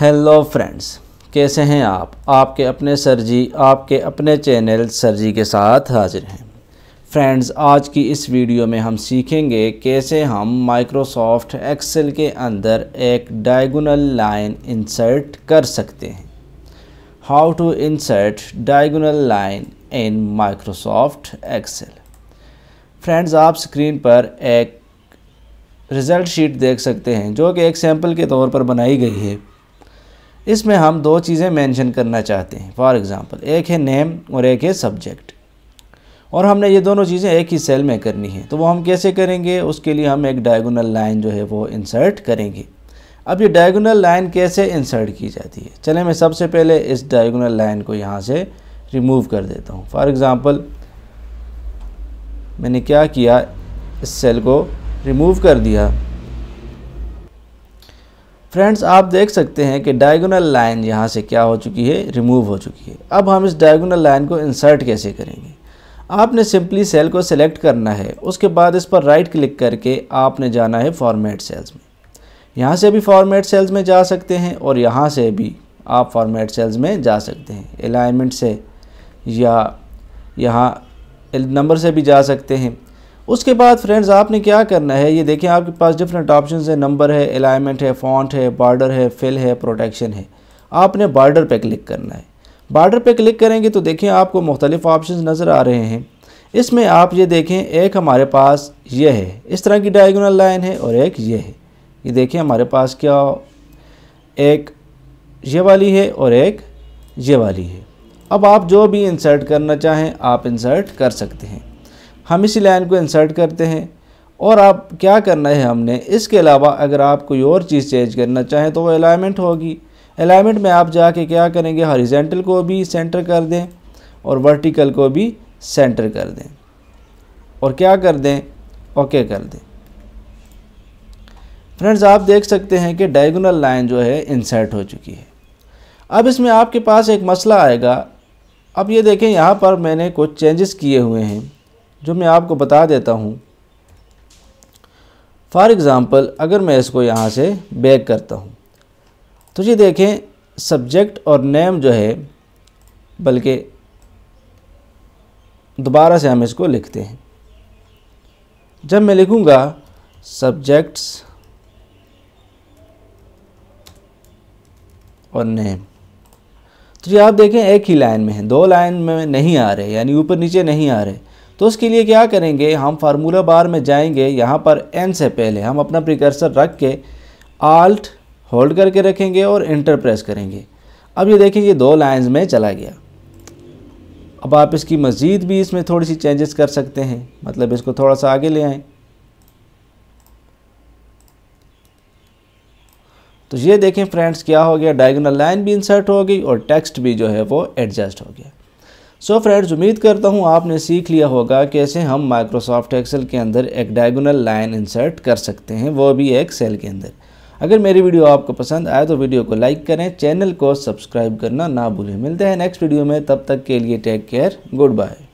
hello friends कैसे हैं आप आपके अपने सर जी आपके अपने चैनल सर जी के साथ हाजिर हैं फ्रेंड्स आज की इस वीडियो में हम सीखेंगे कैसे हम माइक्रोसॉफ्ट एक्सेल के अंदर एक डायगोनल लाइन इंसर्ट कर सकते हैं how to insert diagonal line in Microsoft Excel friends आप स्क्रीन पर एक रिज़ल्ट शीट देख सकते हैं जो कि एक सैम्पल के तौर पर बनाई गई है इसमें हम दो चीज़ें मेंशन करना चाहते हैं फॉर एग्ज़ाम्पल एक है नेम और एक है सब्जेक्ट और हमने ये दोनों चीज़ें एक ही सेल में करनी है तो वो हम कैसे करेंगे उसके लिए हम एक डायगोनल लाइन जो है वो इंसर्ट करेंगे अब ये डायगोनल लाइन कैसे इंसर्ट की जाती है चले मैं सबसे पहले इस डायगोनल लाइन को यहाँ से रिमूव कर देता हूँ फॉर एग्ज़ाम्पल मैंने क्या किया इस सेल को रिमूव कर दिया फ्रेंड्स आप देख सकते हैं कि डायगोनल लाइन यहाँ से क्या हो चुकी है रिमूव हो चुकी है अब हम इस डायगोनल लाइन को इंसर्ट कैसे करेंगे आपने सिंपली सेल को सिलेक्ट करना है उसके बाद इस पर राइट क्लिक करके आपने जाना है फॉर्मेट सेल्स में यहाँ से भी फॉर्मेट सेल्स में जा सकते हैं और यहाँ से भी आप फॉर्मेट सेल्स में जा सकते हैं अलाइनमेंट से या यहाँ नंबर से भी जा सकते हैं उसके बाद फ्रेंड्स आपने क्या करना है ये देखें आपके पास डिफरेंट ऑप्शन है नंबर है अलाइनमेंट है फॉन्ट है बॉर्डर है फिल है प्रोटेक्शन है आपने बॉर्डर पर क्लिक करना है बॉर्डर पर क्लिक करेंगे तो देखें आपको मुख्तलिफ ऑप्शन नज़र आ रहे हैं इसमें आप ये देखें एक हमारे पास ये है इस तरह की डायगोनल लाइन है और एक ये है ये देखें हमारे पास क्या एक ये वाली है और एक ये वाली है अब आप जो भी इंसर्ट करना चाहें आप इंसर्ट कर सकते हैं हम इसी लाइन को इंसर्ट करते हैं और आप क्या करना है हमने इसके अलावा अगर आप कोई और चीज़ चेंज करना चाहें तो वो अलाइनमेंट होगी अलाइनमेंट में आप जाके क्या करेंगे हॉरिजेंटल को भी सेंटर कर दें और वर्टिकल को भी सेंटर कर दें और क्या कर दें ओके कर दें फ्रेंड्स आप देख सकते हैं कि डायगोनल लाइन जो है इंसर्ट हो चुकी है अब इसमें आपके पास एक मसला आएगा अब ये देखें यहाँ पर मैंने कुछ चेंजेस किए हुए हैं जो मैं आपको बता देता हूँ फॉर एग्ज़ाम्पल अगर मैं इसको यहाँ से बैक करता हूँ तो ये देखें सब्जेक्ट और नेम जो है बल्कि दोबारा से हम इसको लिखते हैं जब मैं लिखूँगा सब्जेक्ट्स और नेम तो ये आप देखें एक ही लाइन में है दो लाइन में नहीं आ रहे यानी ऊपर नीचे नहीं आ रहे तो उसके लिए क्या करेंगे हम फार्मूला बार में जाएंगे यहाँ पर एन से पहले हम अपना प्रिकर्सर रख के आल्ट होल्ड करके रखेंगे और इंटर प्रेस करेंगे अब ये देखें ये दो लाइंस में चला गया अब आप इसकी मज़ीद भी इसमें थोड़ी सी चेंजेस कर सकते हैं मतलब इसको थोड़ा सा आगे ले आएँ तो ये देखें फ्रेंड्स क्या हो गया डायगोनल लाइन भी इंसर्ट हो गई और टेक्स्ट भी जो है वो एडजस्ट हो गया सो so फ्रेंड्स उम्मीद करता हूँ आपने सीख लिया होगा कैसे हम माइक्रोसॉफ्ट एक्सेल के अंदर एक डायगोनल लाइन इंसर्ट कर सकते हैं वो भी एक सेल के अंदर अगर मेरी वीडियो आपको पसंद आए तो वीडियो को लाइक करें चैनल को सब्सक्राइब करना ना भूलें मिलते हैं नेक्स्ट वीडियो में तब तक के लिए टेक केयर गुड बाय